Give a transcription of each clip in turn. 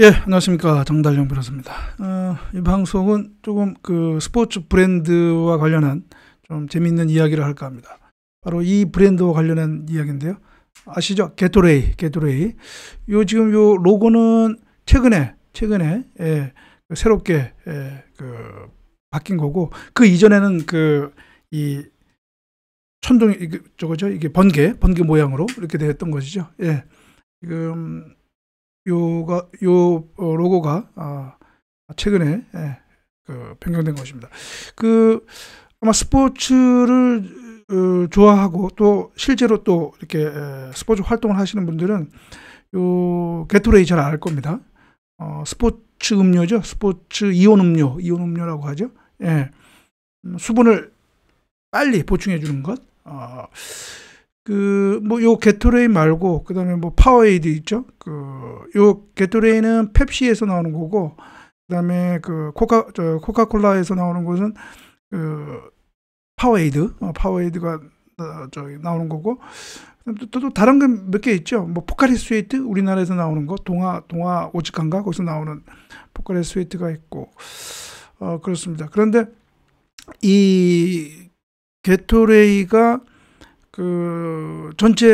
예, 안녕하십니까. 정달영 변호사입니다. 어, 이 방송은 조금 그 스포츠 브랜드와 관련한 좀 재미있는 이야기를 할까 합니다. 바로 이 브랜드와 관련한 이야기인데요. 아시죠? 게토레이, 게토레이. 요 지금 요 로고는 최근에, 최근에, 예, 그 새롭게, 예, 그, 바뀐 거고, 그 이전에는 그, 이, 천둥, 이게, 그, 저거죠? 이게 번개, 번개 모양으로 이렇게 되었던 것이죠. 예. 지금, 요가 요 어, 로고가 아, 최근에 예, 그 변경된 것입니다. 그 아마 스포츠를 어, 좋아하고 또 실제로 또 이렇게 스포츠 활동을 하시는 분들은 요 게토레이 잘 알 겁니다. 어, 스포츠 음료죠. 스포츠 이온 음료, 이온 음료라고 하죠. 예. 음, 수분을 빨리 보충해 주는 것. 어, 그뭐요 게토레이 말고 그다음에 뭐 파워에이드 있죠. 그요 게토레이는 펩시에서 나오는 거고 그다음에 그 코카 저 코카콜라에서 나오는 것은 그 파워에이드 어, 파워에이드가 어, 저 나오는 거고 또, 또 다른 게 몇 개 있죠. 뭐 포카리 스웨이트 우리나라에서 나오는 거동화동화 오직한가 거기서 나오는 포카리 스웨이트가 있고 어 그렇습니다. 그런데 이 게토레이가 그 전체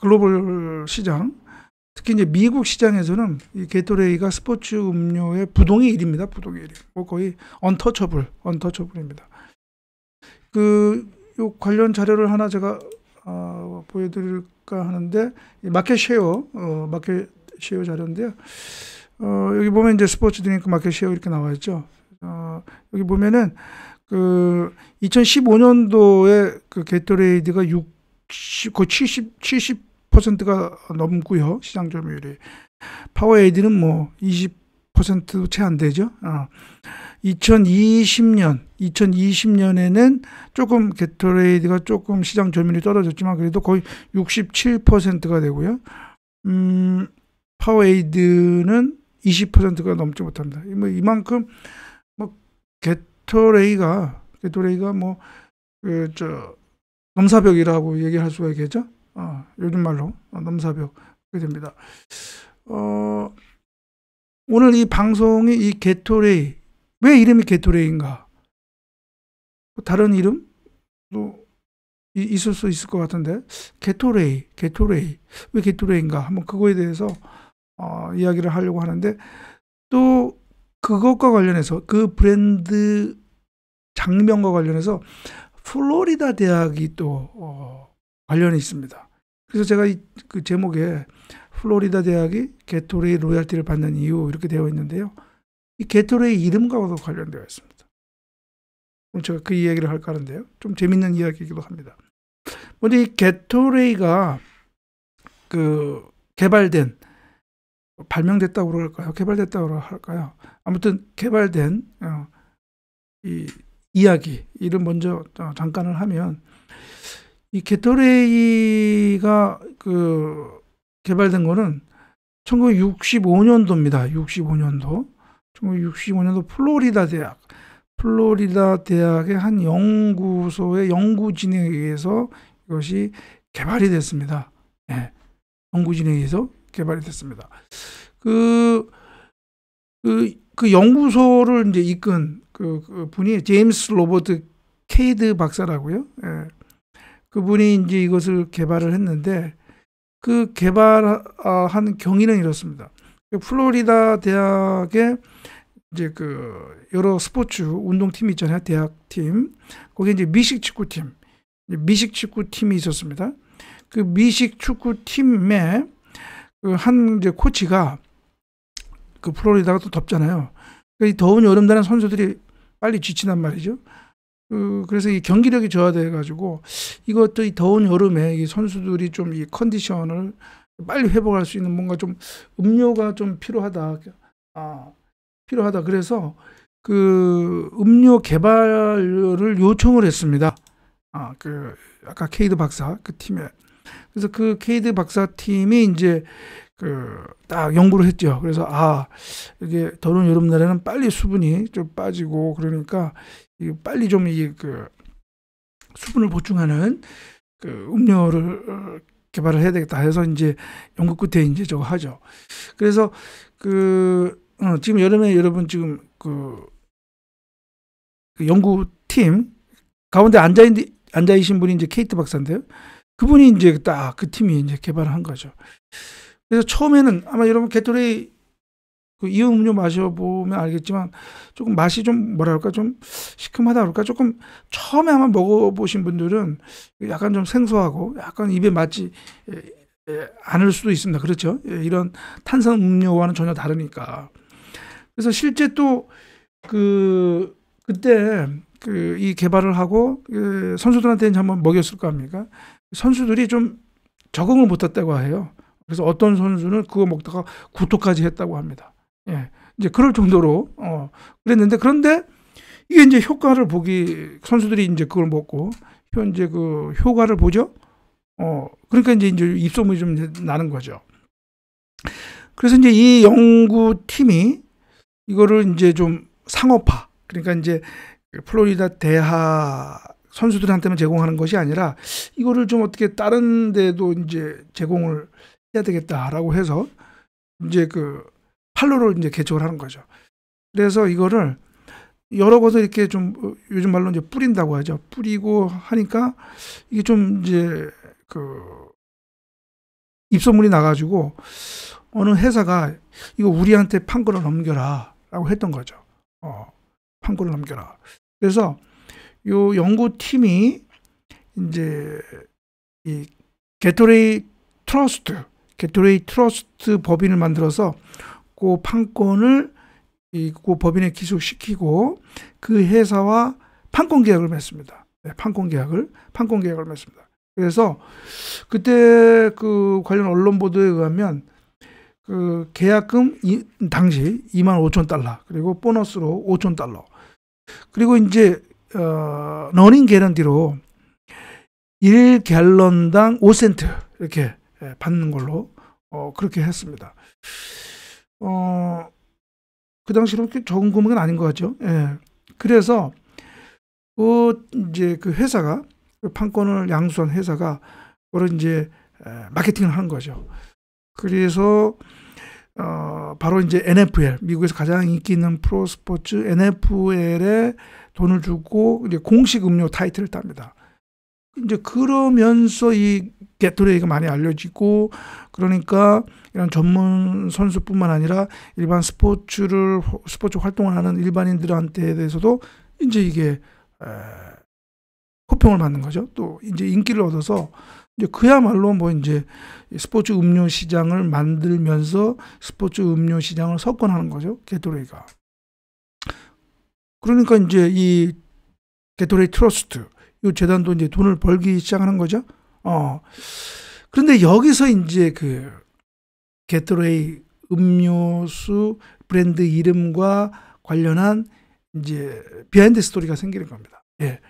글로벌 시장 특히 이제 미국 시장에서는 이 게토레이가 스포츠 음료의 부동의 일입니다 부동의 1. 뭐 거의 언터처블, 언터처블입니다. 그요 관련 자료를 하나 제가 어, 보여드릴까 하는데 마켓 쉐어, 어, 마켓 쉐어 자료인데요. 어, 여기 보면 이제 스포츠 드링크 마켓 쉐어 이렇게 나와 있죠. 어, 여기 보면은 그 2015년도에 그 게토레이드가 60, 그 70, 70%가 넘고요. 시장 점유율이. 파워에이드는 뭐 20%도 채 안 되죠. 어. 2020년, 2020년에는 조금 게토레이드가 조금 시장 점유율이 떨어졌지만 그래도 거의 67%가 되고요. 음, 파워에이드는 20%가 넘지 못합니다. 뭐 이만큼 뭐 게, 게토레이가 게토레이가 뭐그저 넘사벽이라고 얘기할 수가 있겠죠. 어, 요즘 말로 어, 넘사벽 그렇게 됩니다. 어, 오늘 이 방송이 이 게토레이 왜 이름이 게토레이인가? 뭐 다른 이름도 있을 수 있을 것 같은데 게토레이, 게토레이 왜 게토레이인가? 한번 그거에 대해서 어, 이야기를 하려고 하는데 또 그것과 관련해서 그 브랜드 장면과 관련해서 플로리다 대학이 또 어, 관련이 있습니다. 그래서 제가 이그 제목에 플로리다 대학이 게토레이 로얄티를 받는 이유 이렇게 되어 있는데요. 이 게토레이 이름과도 관련되어 있습니다. 그럼 제가 그 이야기를 할까 하는데요. 좀 재밌는 이야기이기도 합니다. 먼저 이 게토레이가 그 개발된 발명됐다고 그럴까요? 개발됐다고 할까요? 아무튼 개발된 어, 이 이야기 이를 먼저 어, 잠깐을 하면 이 게토레이가 그 개발된 거는 1965년도입니다. 65년도. 1965년도 플로리다 대학 플로리다 대학의 한 연구소의 연구진에 의해서 이것이 개발이 됐습니다. 예. 연구진에 의해서 개발이 됐습니다. 그, 그, 그 연구소를 이제 이끈 그, 그 분이 제임스 로버트 케이드 박사라고요. 예. 그분이 이제 이것을 개발을 했는데 그 개발한 경위는 이렇습니다. 플로리다 대학의 이제 그 여러 스포츠 운동팀 있잖아요. 대학팀. 거기 이제 미식 축구팀. 미식 축구팀이 있었습니다. 그 미식 축구팀에 그 한 이제 코치가 그 플로리다가 또 덥잖아요. 그러니까 이 더운 여름날은 선수들이 빨리 지친단 말이죠. 그 그래서 이 경기력이 저하돼 가지고 이것도 이 더운 여름에 이 선수들이 좀 이 컨디션을 빨리 회복할 수 있는 뭔가 좀 음료가 좀 필요하다. 아, 필요하다. 그래서 그 음료 개발을 요청을 했습니다. 아, 그 아까 케이드 박사 그 팀에 그래서 그 케이드 박사팀이 이제 그 딱 연구를 했죠. 그래서 아 이게 더운 여름날에는 빨리 수분이 좀 빠지고 그러니까 빨리 좀이그 수분을 보충하는 그 음료를 어, 개발을 해야 되겠다 해서 이제 연구 끝에 이제 저거 하죠. 그래서 그 어, 지금 여름에 여러분 지금 그, 그 연구팀 가운데 앉아 있는 앉아 계신 분이 이제 케이트 박사인데요. 그분이 이제 딱 그 팀이 이제 개발한 을 거죠. 그래서 처음에는 아마 여러분 개토리이그 이온 음료 마셔보면 알겠지만 조금 맛이 좀 뭐랄까 좀 시큼하다 그럴까 조금 처음에 아마 먹어보신 분들은 약간 좀 생소하고 약간 입에 맞지 예, 예, 않을 수도 있습니다. 그렇죠? 예, 이런 탄산 음료와는 전혀 다르니까. 그래서 실제 또 그 그때 그 이 개발을 하고 그 선수들한테 이 한번 먹였을 거 아닙니까? 선수들이 좀 적응을 못했다고 해요. 그래서 어떤 선수는 그거 먹다가 구토까지 했다고 합니다. 예. 이제 그럴 정도로 어 그랬는데 그런데 이게 이제 효과를 보기 선수들이 이제 그걸 먹고 현재 그 효과를 보죠. 어 그러니까 이제 이제 입소문이 좀 나는 거죠. 그래서 이제 이 연구 팀이 이거를 이제 좀 상업화 그러니까 이제 플로리다 대학 선수들한테만 제공하는 것이 아니라 이거를 좀 어떻게 다른 데도 이제 제공을 해야 되겠다라고 해서 이제 그 팔로를 이제 개척을 하는 거죠. 그래서 이거를 여러 곳에 이렇게 좀 어, 요즘 말로 이제 뿌린다고 하죠. 뿌리고 하니까 이게 좀 이제 그 입소문이 나가지고 어느 회사가 이거 우리한테 판권을 넘겨라라고 했던 거죠. 어, 판권을 넘겨라. 그래서 요 연구팀이 이제 이 게토레이 트러스트, 게토레이 트러스트 법인을 만들어서 그 판권을 이그 법인에 기속시키고 그 회사와 판권 계약을 맺습니다. 네, 판권 계약을 판권 계약을 맺습니다. 그래서 그때 그 관련 언론 보도에 의하면 그 계약금 이, 당시 2만 5천 달러 그리고 보너스로 5천 달러 그리고 이제 어, 러닝 개런티로 1갤런당 5센트 이렇게 예, 받는 걸로 어, 그렇게 했습니다. 어, 그 당시로는 꽤 적은 금액은 아닌 것 같죠. 예. 그래서 그 이제 그 회사가 그 판권을 양수한 회사가 그런 이제 마케팅을 하는 거죠. 그래서 어, 바로 이제 NFL, 미국에서 가장 인기 있는 프로 스포츠 NFL에 돈을 주고 이제 공식 음료 타이틀을 땁니다. 이제 그러면서 이 게토레이가 많이 알려지고 그러니까 이런 전문 선수뿐만 아니라 일반 스포츠를 스포츠 활동을 하는 일반인들한테 대해서도 이제 이게 호평을 받는 거죠. 또 이제 인기를 얻어서 이제 그야말로 뭐 이제 스포츠 음료 시장을 만들면서 스포츠 음료 시장을 석권하는 거죠. 게토레이가. 그러니까 이제 이 게토레이 트러스트 이 재단도 이제 돈을 벌기 시작하는 거죠. 어. 그런데 여기서 이제 그 게토레이 음료수 브랜드 이름과 관련한 이제 비하인드 스토리가 생기는 겁니다. 예.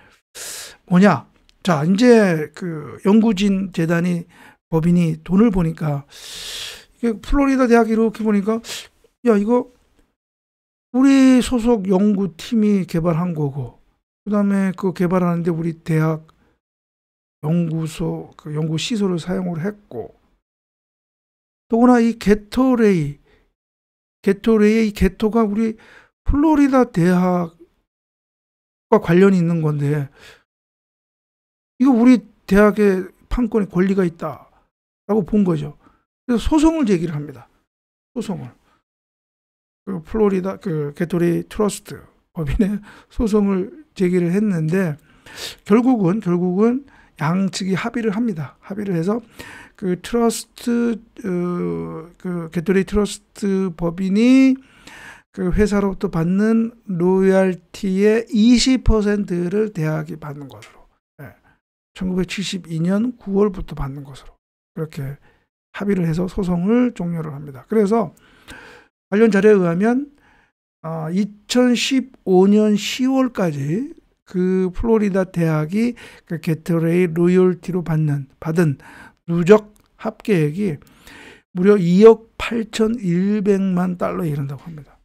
뭐냐? 자, 이제 그 연구진 재단이 법인이 돈을 보니까 이게 플로리다 대학 이렇게 보니까 야, 이거 우리 소속 연구팀이 개발한 거고 그다음에 그 개발하는데 우리 대학 연구소 그 연구 시설을 사용을 했고 더구나 이 게토레이 게토레이 게토가 우리 플로리다 대학과 관련이 있는 건데 이거 우리 대학의 판권에 권리가 있다라고 본 거죠. 그래서 소송을 제기를 합니다. 소송을. 그 플로리다 그 개토리 트러스트 법인에 소송을 제기를 했는데 결국은 결국은 양측이 합의를 합니다. 합의를 해서 그 트러스트 어, 그 개토리 트러스트 법인이 그 회사로부터 받는 로열티의 20%를 대학이 받는 것으로. 1972년 9월부터 받는 것으로 그렇게 합의를 해서 소송을 종료를 합니다. 그래서 관련 자료에 의하면 어, 2015년 10월까지 그 플로리다 대학이 그 게트레이 로열티로 받는 받은 누적 합계액이 무려 2억 8,100만 달러에 이른다고 합니다.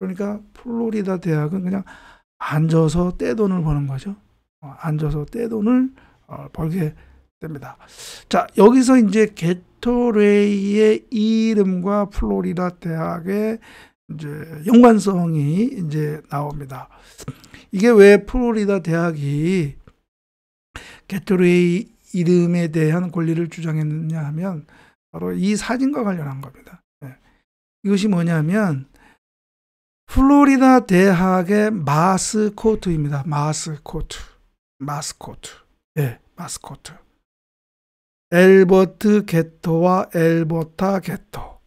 그러니까 플로리다 대학은 그냥 앉아서 떼돈을 버는 거죠. 어, 앉아서 떼돈을 어, 벌게 됩니다. 자, 여기서 이제 게토레이의 이름과 플로리다 대학의 이제 연관성이 이제 나옵니다. 이게 왜 플로리다 대학이 게토레이 이름에 대한 권리를 주장했느냐 하면 바로 이 사진과 관련한 겁니다. 네. 이것이 뭐냐면 플로리다 대학의 마스코트입니다. 마스코트. 마스코트. 네, 마스코트. 엘버트 게토와 엘버타 게토.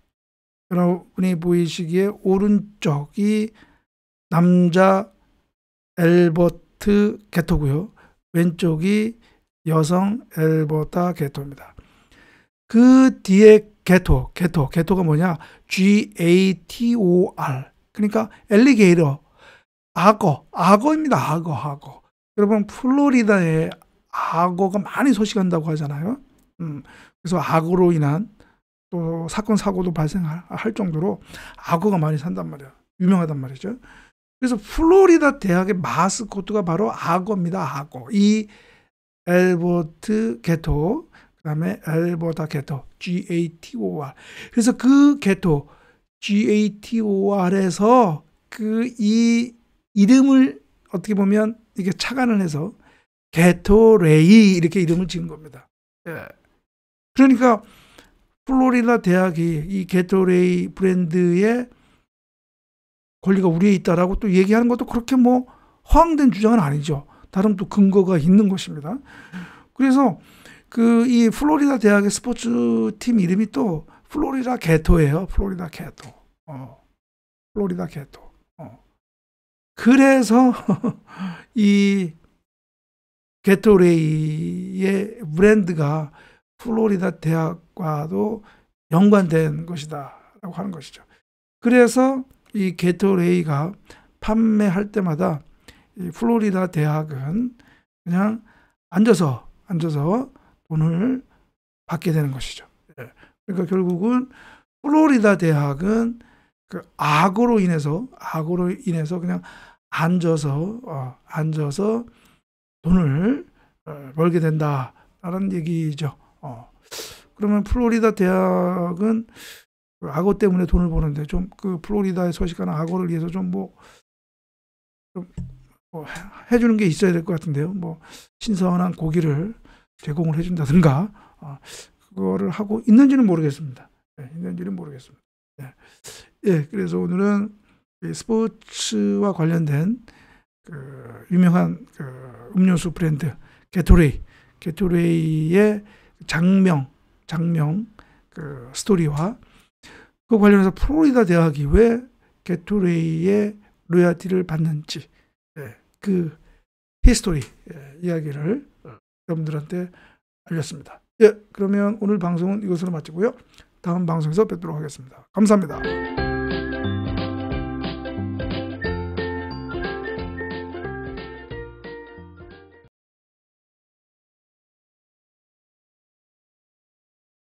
여러분이 보이시기에 오른쪽이 남자 엘버트 게토고요. 왼쪽이 여성 엘버타 게토입니다. 그 뒤에 게토, 게토, 게토가 뭐냐? G-A-T-O-R. 그러니까 엘리게이터, 악어, 악어입니다. 악어, 악어. 여러분 플로리다에 악어가 많이 소식한다고 하잖아요. 음, 그래서 악어로 인한 또 사건 사고도 발생할 정도로 악어가 많이 산단 말이야. 유명하단 말이죠. 그래서 플로리다 대학의 마스코트가 바로 악어입니다. 악어. 이 엘버트 게토 그다음에 엘버타 게토 GATOR. 그래서 그 게토 GATOR에서 그 이 이름을 어떻게 보면 이게 착안을 해서 게토레이 이렇게 이름을 지은 겁니다. 예. 그러니까 플로리다 대학이 이 게토레이 브랜드의 권리가 우리에 있다라고 또 얘기하는 것도 그렇게 뭐 허황된 주장은 아니죠. 다른 또 근거가 있는 것입니다. 그래서 그 이 플로리다 대학의 스포츠 팀 이름이 또 플로리다 개토예요. 플로리다 개토. 어. 플로리다 개토. 어. 그래서 이 게토레이의 브랜드가 플로리다 대학과도 연관된 것이다라고 하는 것이죠. 그래서 이 게토레이가 판매할 때마다 플로리다 대학은 그냥 앉아서 앉아서 돈을 받게 되는 것이죠. 예. 그러니까 결국은 플로리다 대학은 그 악으로 인해서 악으로 인해서 그냥 앉아서 어, 앉아서 돈을 어, 벌게 된다라는 얘기죠. 어. 그러면 플로리다 대학은 그 악어 때문에 돈을 버는데 좀 그 플로리다에 소식하는 악어를 위해서 좀 뭐 좀뭐 해주는 게 있어야 될 것 같은데요. 뭐 신선한 고기를 제공을 해준다든가 어, 그거를 하고 있는지는 모르겠습니다. 네, 있는지는 모르겠습니다. 예, 그래서 오늘은 스포츠와 관련된 그 유명한 그 음료수 브랜드 게토레이, 게토레이의 장명, 장명 그 스토리와 그 관련해서 플로리다 대학이 왜 게토레이의 로얄티를 받는지 예, 그 히스토리 예, 이야기를 여러분들한테 알렸습니다. 예, 그러면 오늘 방송은 이것으로 마치고요. 다음 방송에서 뵙도록 하겠습니다. 감사합니다.